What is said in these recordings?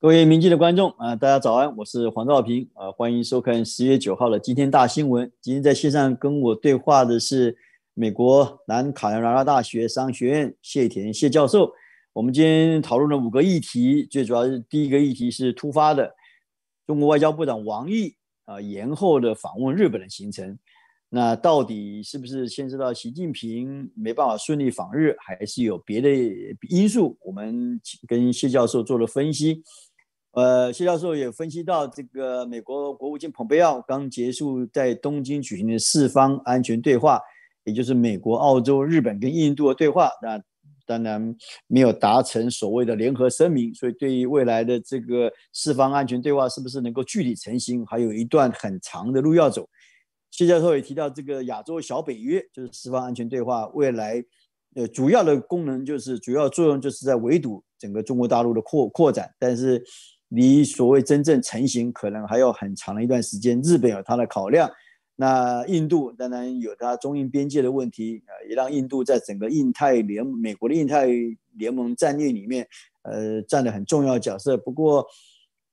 各位民进的观众啊，大家早安，我是黄兆平啊，欢迎收看十月九号的今天大新闻。今天在线上跟我对话的是美国南卡罗来纳大学商学院谢田谢教授。我们今天讨论了五个议题，最主要是第一个议题是突发的中国外交部长王毅啊延后的访问日本的行程，那到底是不是牵涉到习近平没办法顺利访日，还是有别的因素？我们跟谢教授做了分析。呃，谢教授也分析到，这个美国国务卿蓬佩奥刚结束在东京举行的四方安全对话，也就是美国、澳洲、日本跟印度的对话，那当然没有达成所谓的联合声明，所以对于未来的这个四方安全对话是不是能够具体成型，还有一段很长的路要走。谢教授也提到，这个亚洲小北约就是四方安全对话，未来呃主要的功能就是主要作用就是在围堵整个中国大陆的扩扩展，但是。离所谓真正成型，可能还有很长的一段时间。日本有它的考量，那印度当然有它中印边界的问题啊，也让印度在整个印太联美国的印太联盟战略里面，呃，占了很重要的角色。不过，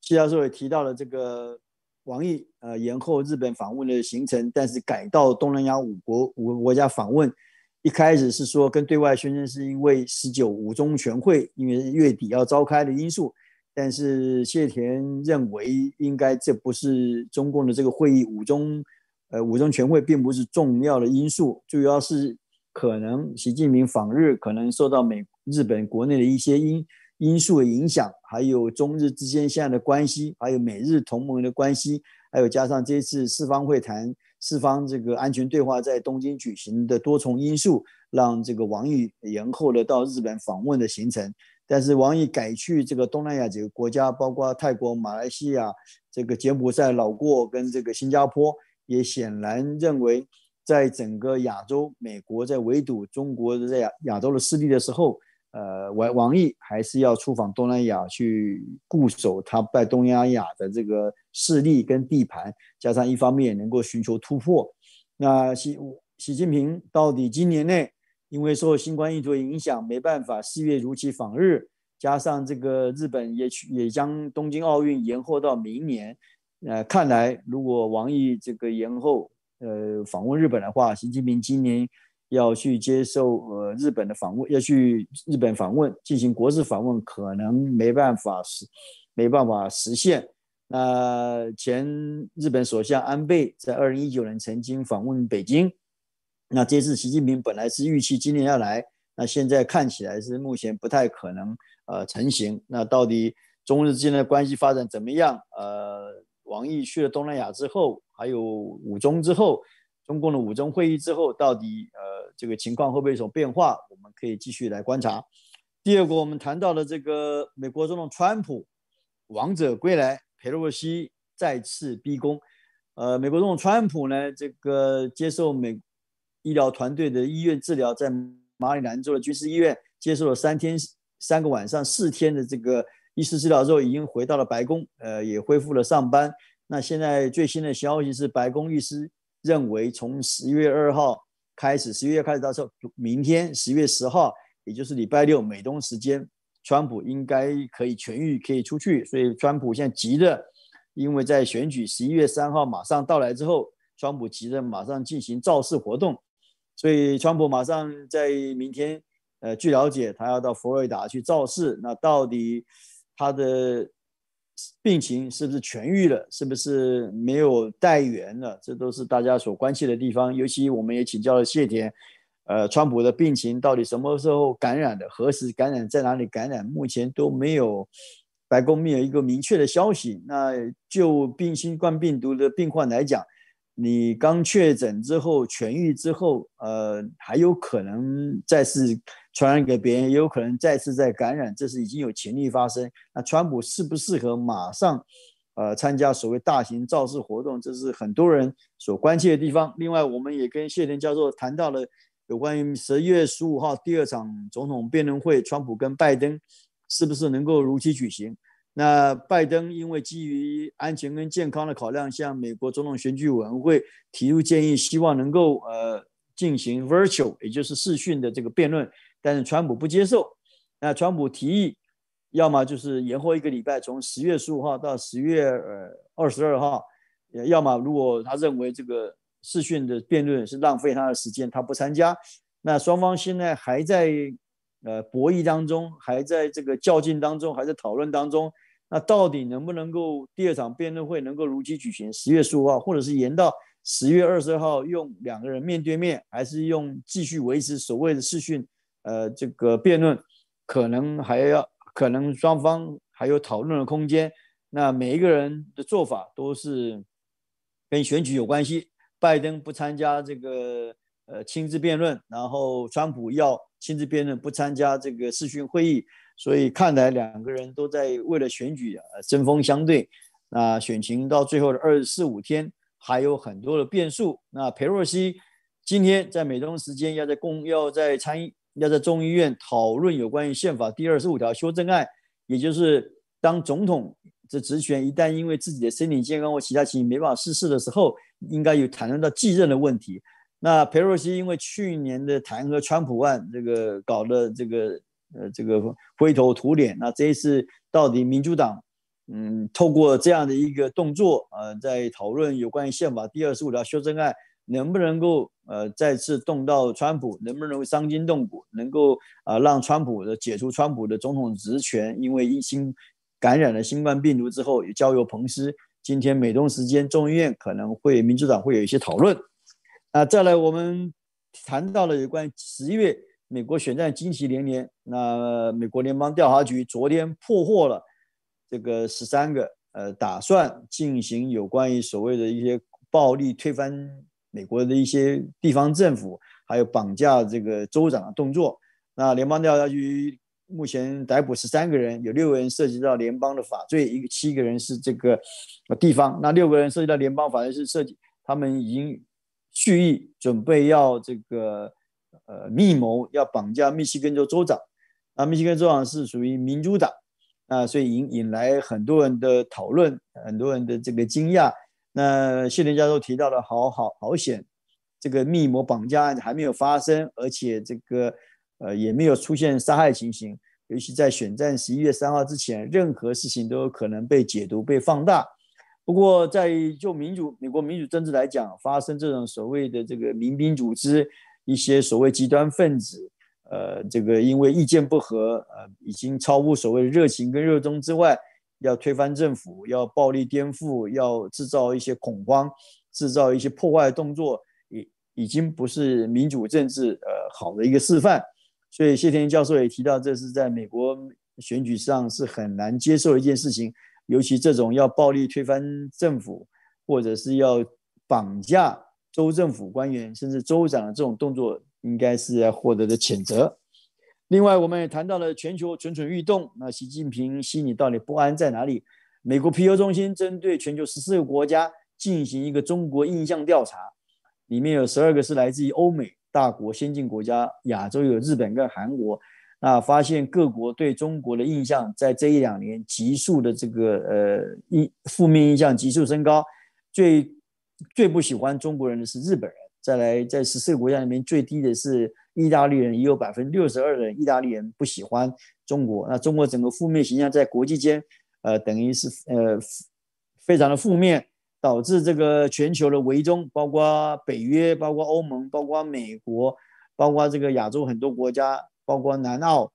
谢教授也提到了这个王毅呃延后日本访问的行程，但是改到东南亚五国五个国家访问。一开始是说跟对外宣称是因为十九五中全会，因为月底要召开的因素。但是谢田认为，应该这不是中共的这个会议五中，呃五中全会并不是重要的因素，主要是可能习近平访日可能受到美日本国内的一些因因素的影响，还有中日之间现在的关系，还有美日同盟的关系，还有加上这次四方会谈、四方这个安全对话在东京举行的多重因素。让这个王毅延后了到日本访问的行程，但是王毅改去这个东南亚几个国家，包括泰国、马来西亚、这个柬埔寨、老挝跟这个新加坡，也显然认为，在整个亚洲，美国在围堵中国的亚亚洲的势力的时候，呃，王王毅还是要出访东南亚去固守他拜东南亚的这个势力跟地盘，加上一方面能够寻求突破。那习习近平到底今年内？因为受新冠疫情影响，没办法四月如期访日，加上这个日本也去也将东京奥运延后到明年。呃，看来，如果王毅这个延后，呃，访问日本的话，习近平今年要去接受呃日本的访问，要去日本访问进行国事访问，可能没办法实没办法实现。那前日本首相安倍在二零一九年曾经访问北京。那这次习近平本来是预期今年要来，那现在看起来是目前不太可能呃成型。那到底中日之间的关系发展怎么样？呃，王毅去了东南亚之后，还有五中之后，中共的五中会议之后，到底呃这个情况会不会有变化？我们可以继续来观察。第二个，我们谈到了这个美国总统川普王者归来，佩洛西再次逼宫。呃，美国总统川普呢，这个接受美。医疗团队的医院治疗，在马里兰州的军事医院接受了三天、三个晚上、四天的这个医师治疗之后，已经回到了白宫，呃，也恢复了上班。那现在最新的消息是，白宫医师认为，从十月二号开始，十月开始，到时候明天十月十号，也就是礼拜六，美东时间，川普应该可以痊愈，可以出去。所以，川普现在急着，因为在选举十一月三号马上到来之后，川普急着马上进行造势活动。所以，川普马上在明天，呃，据了解，他要到佛罗里达去造势。那到底他的病情是不是痊愈了？是不是没有带源了？这都是大家所关切的地方。尤其我们也请教了谢田，呃，川普的病情到底什么时候感染的？何时感染？在哪里感染？目前都没有白宫没有一个明确的消息。那就病新冠病毒的病患来讲。你刚确诊之后痊愈之后，呃，还有可能再次传染给别人，也有可能再次再感染，这是已经有潜力发生。那川普适不适合马上，呃，参加所谓大型造势活动，这是很多人所关切的地方。另外，我们也跟谢田教授谈到了有关于十一月十五号第二场总统辩论会，川普跟拜登是不是能够如期举行？那拜登因为基于安全跟健康的考量，向美国总统选举委员会提出建议，希望能够呃进行 virtual，也就是视讯的这个辩论，但是川普不接受。那川普提议，要么就是延后一个礼拜，从十月十五号到十月呃二十二号，要么如果他认为这个视讯的辩论是浪费他的时间，他不参加。那双方现在还在呃博弈当中，还在这个较劲当中，还在讨论当中。那到底能不能够第二场辩论会能够如期举行？十月十五号，或者是延到十月二十二号，用两个人面对面，还是用继续维持所谓的视讯？呃，这个辩论可能还要，可能双方还有讨论的空间。那每一个人的做法都是跟选举有关系。拜登不参加这个呃亲自辩论，然后川普要。亲自辩论，不参加这个视讯会议，所以看来两个人都在为了选举啊针锋相对。那选情到最后的二十四五天还有很多的变数。那佩洛西今天在美东时间要在共要在参要在众议院讨论有关于宪法第二十五条修正案，也就是当总统的职权一旦因为自己的身体健康或其他情因没办法逝世的时候，应该有谈论到继任的问题。那佩洛西因为去年的弹劾川普案，这个搞的这个呃这个灰头土脸。那这一次到底民主党嗯透过这样的一个动作呃，在讨论有关于宪法第二十五条修正案能不能够呃再次动到川普，能不能伤筋动骨，能够啊让川普的解除川普的总统职权，因为疫情。感染了新冠病毒之后，也交由彭斯。今天美东时间众议院可能会民主党会有一些讨论。那再来，我们谈到了有关十一月美国选战惊喜连连。那美国联邦调查局昨天破获了这个十三个呃，打算进行有关于所谓的一些暴力推翻美国的一些地方政府，还有绑架这个州长的动作。那联邦调查局目前逮捕十三个人，有六个人涉及到联邦的法罪，一个七个人是这个地方，那六个人涉及到联邦法罪是涉及他们已经。蓄意准备要这个呃密谋要绑架密西根州州长，那密西根州长是属于民主党，那所以引引来很多人的讨论，很多人的这个惊讶。那谢林教授提到了好好好险，这个密谋绑架案还没有发生，而且这个呃也没有出现杀害情形。尤其在选战十一月三号之前，任何事情都有可能被解读被放大。不过，在就民主美国民主政治来讲，发生这种所谓的这个民兵组织一些所谓极端分子，呃，这个因为意见不合，呃，已经超乎所谓的热情跟热衷之外，要推翻政府，要暴力颠覆，要制造一些恐慌，制造一些破坏动作，已已经不是民主政治呃好的一个示范。所以谢天教授也提到，这是在美国选举上是很难接受一件事情。尤其这种要暴力推翻政府，或者是要绑架州政府官员，甚至州长的这种动作，应该是要获得的谴责。另外，我们也谈到了全球蠢蠢欲动，那习近平心里到底不安在哪里？美国皮尤中心针对全球十四个国家进行一个中国印象调查，里面有十二个是来自于欧美大国、先进国家，亚洲有日本跟韩国。那发现各国对中国的印象在这一两年急速的这个呃一负面印象急速升高。最最不喜欢中国人的是日本人。再来，在十四个国家里面，最低的是意大利人，也有百分之六十二的意大利人不喜欢中国。那中国整个负面形象在国际间，呃，等于是呃非常的负面，导致这个全球的围中，包括北约，包括欧盟，包括美国，包括这个亚洲很多国家。包括南澳、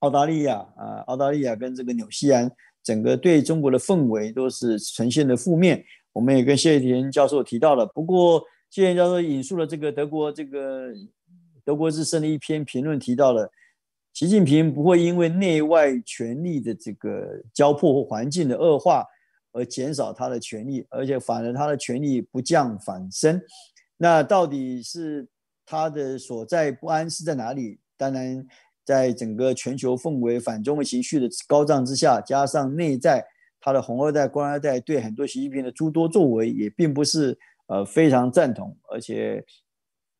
澳大利亚啊，澳大利亚跟这个纽西兰，整个对中国的氛围都是呈现的负面。我们也跟谢田教授提到了，不过谢田教授引述了这个德国这个德国之声的一篇评论，提到了习近平不会因为内外权力的这个交迫环境的恶化而减少他的权力，而且反而他的权力不降反升。那到底是他的所在不安是在哪里？当然，在整个全球氛围反中情绪的高涨之下，加上内在他的红二代、官二代对很多习近平的诸多作为也并不是呃非常赞同，而且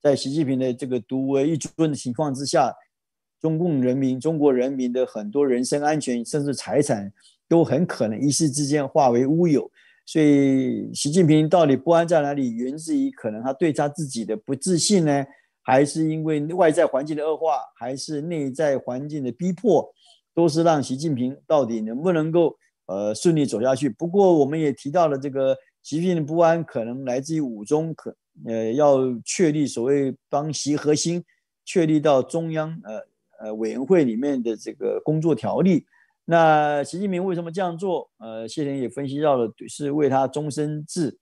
在习近平的这个独为一尊的情况之下，中共人民、中国人民的很多人身安全甚至财产都很可能一时之间化为乌有。所以，习近平到底不安在哪里？源自于可能他对他自己的不自信呢？还是因为外在环境的恶化，还是内在环境的逼迫，都是让习近平到底能不能够呃顺利走下去。不过，我们也提到了这个习近平的不安，可能来自于五中可呃要确立所谓帮习核心确立到中央呃呃委员会里面的这个工作条例。那习近平为什么这样做？呃，谢天也分析到了，是为他终身制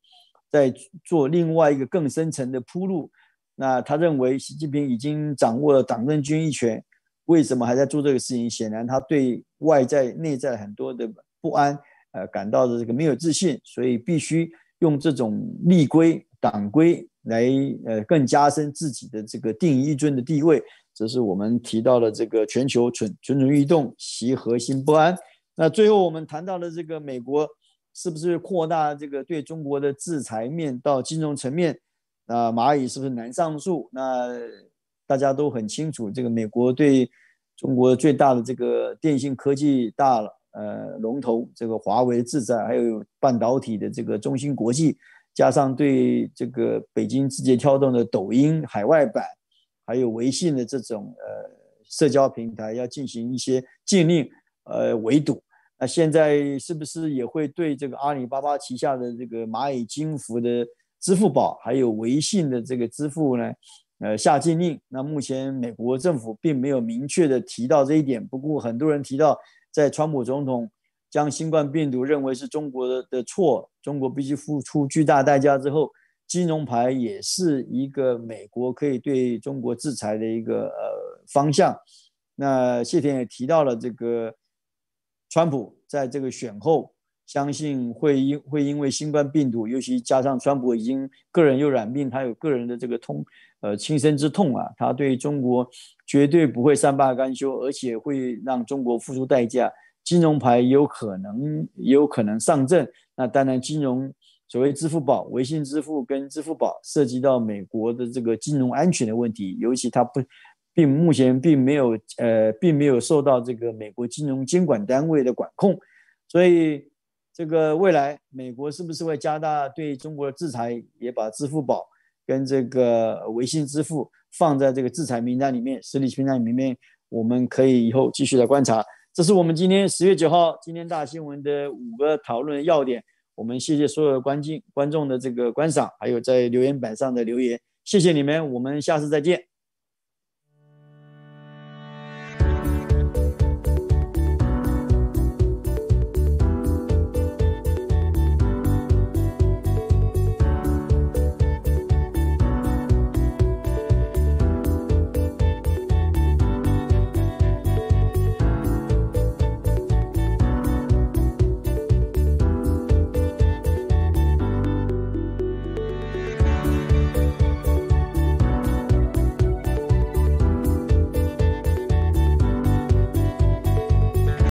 在做另外一个更深层的铺路。那他认为习近平已经掌握了党、政、军一权，为什么还在做这个事情？显然他对外在、内在很多的不安，呃，感到的这个没有自信，所以必须用这种立规、党规来，呃，更加深自己的这个定一尊的地位。这是我们提到了这个全球蠢蠢蠢欲动，其核心不安。那最后我们谈到了这个美国是不是扩大这个对中国的制裁面到金融层面？那蚂蚁是不是难上树？那大家都很清楚，这个美国对中国最大的这个电信科技大了，呃，龙头这个华为制在，还有半导体的这个中芯国际，加上对这个北京字节跳动的抖音海外版，还有微信的这种呃社交平台要进行一些禁令，呃围堵。那现在是不是也会对这个阿里巴巴旗下的这个蚂蚁金服的？支付宝还有微信的这个支付呢，呃，下禁令。那目前美国政府并没有明确的提到这一点，不过很多人提到，在川普总统将新冠病毒认为是中国的的错，中国必须付出巨大代价之后，金融牌也是一个美国可以对中国制裁的一个呃方向。那谢天也提到了这个，川普在这个选后。相信会因会因为新冠病毒，尤其加上川普已经个人又染病，他有个人的这个痛，呃，亲身之痛啊，他对中国绝对不会善罢甘休，而且会让中国付出代价。金融牌有可能也有可能上阵。那当然，金融所谓支付宝、微信支付跟支付宝涉及到美国的这个金融安全的问题，尤其他不并目前并没有呃，并没有受到这个美国金融监管单位的管控，所以。这个未来，美国是不是会加大对中国的制裁，也把支付宝跟这个微信支付放在这个制裁名单里面、实体清单里面？我们可以以后继续来观察。这是我们今天十月九号今天大新闻的五个讨论要点。我们谢谢所有观众观众的这个观赏，还有在留言板上的留言，谢谢你们，我们下次再见。